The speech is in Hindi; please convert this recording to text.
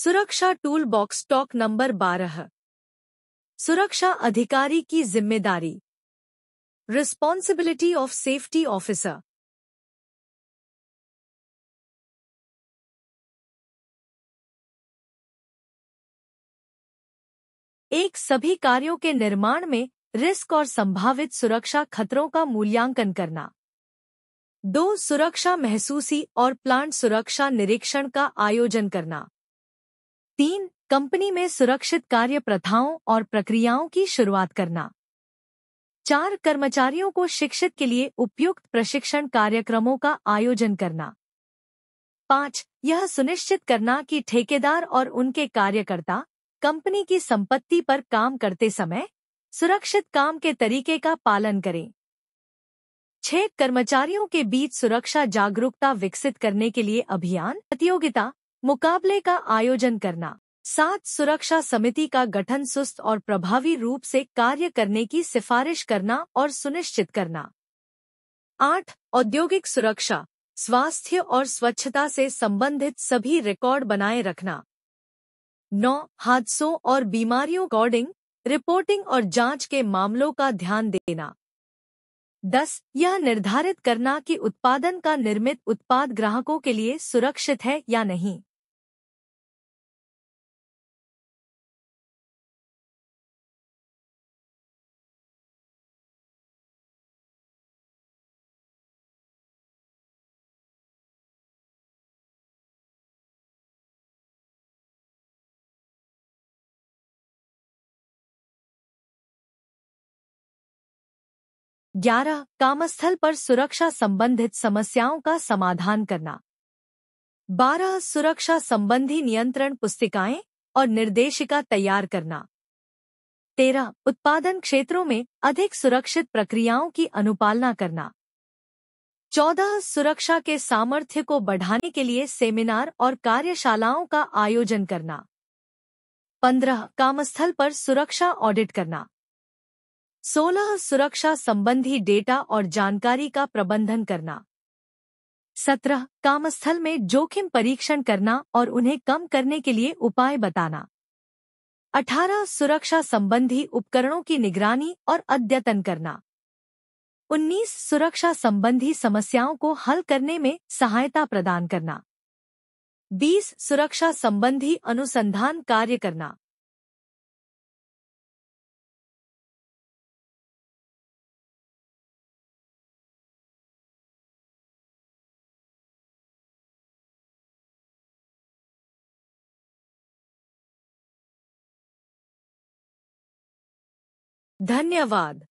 सुरक्षा टूल बॉक्स स्टॉक नंबर बारह सुरक्षा अधिकारी की जिम्मेदारी रिस्पॉन्सिबिलिटी ऑफ सेफ्टी ऑफिसर एक सभी कार्यों के निर्माण में रिस्क और संभावित सुरक्षा खतरों का मूल्यांकन करना दो सुरक्षा महसूसी और प्लांट सुरक्षा निरीक्षण का आयोजन करना तीन कंपनी में सुरक्षित कार्य प्रथाओं और प्रक्रियाओं की शुरुआत करना चार कर्मचारियों को शिक्षित के लिए उपयुक्त प्रशिक्षण कार्यक्रमों का आयोजन करना पांच यह सुनिश्चित करना कि ठेकेदार और उनके कार्यकर्ता कंपनी की संपत्ति पर काम करते समय सुरक्षित काम के तरीके का पालन करें छह कर्मचारियों के बीच सुरक्षा जागरूकता विकसित करने के लिए अभियान प्रतियोगिता मुकाबले का आयोजन करना सात सुरक्षा समिति का गठन सुस्त और प्रभावी रूप से कार्य करने की सिफारिश करना और सुनिश्चित करना आठ औद्योगिक सुरक्षा स्वास्थ्य और स्वच्छता से संबंधित सभी रिकॉर्ड बनाए रखना नौ हादसों और बीमारियों अकॉर्डिंग रिपोर्टिंग और जांच के मामलों का ध्यान देना दस यह निर्धारित करना कि उत्पादन का निर्मित उत्पाद ग्राहकों के लिए सुरक्षित है या नहीं ग्यारह कामस्थल पर सुरक्षा संबंधित समस्याओं का समाधान करना बारह सुरक्षा संबंधी नियंत्रण पुस्तिकाएं और निर्देशिका तैयार करना तेरह उत्पादन क्षेत्रों में अधिक सुरक्षित प्रक्रियाओं की अनुपालना करना चौदह सुरक्षा के सामर्थ्य को बढ़ाने के लिए सेमिनार और कार्यशालाओं का आयोजन करना पंद्रह कामस्थल पर सुरक्षा ऑडिट करना सोलह सुरक्षा संबंधी डेटा और जानकारी का प्रबंधन करना सत्रह कामस्थल में जोखिम परीक्षण करना और उन्हें कम करने के लिए उपाय बताना अठारह सुरक्षा संबंधी उपकरणों की निगरानी और अद्यतन करना उन्नीस सुरक्षा संबंधी समस्याओं को हल करने में सहायता प्रदान करना बीस सुरक्षा संबंधी अनुसंधान कार्य करना धन्यवाद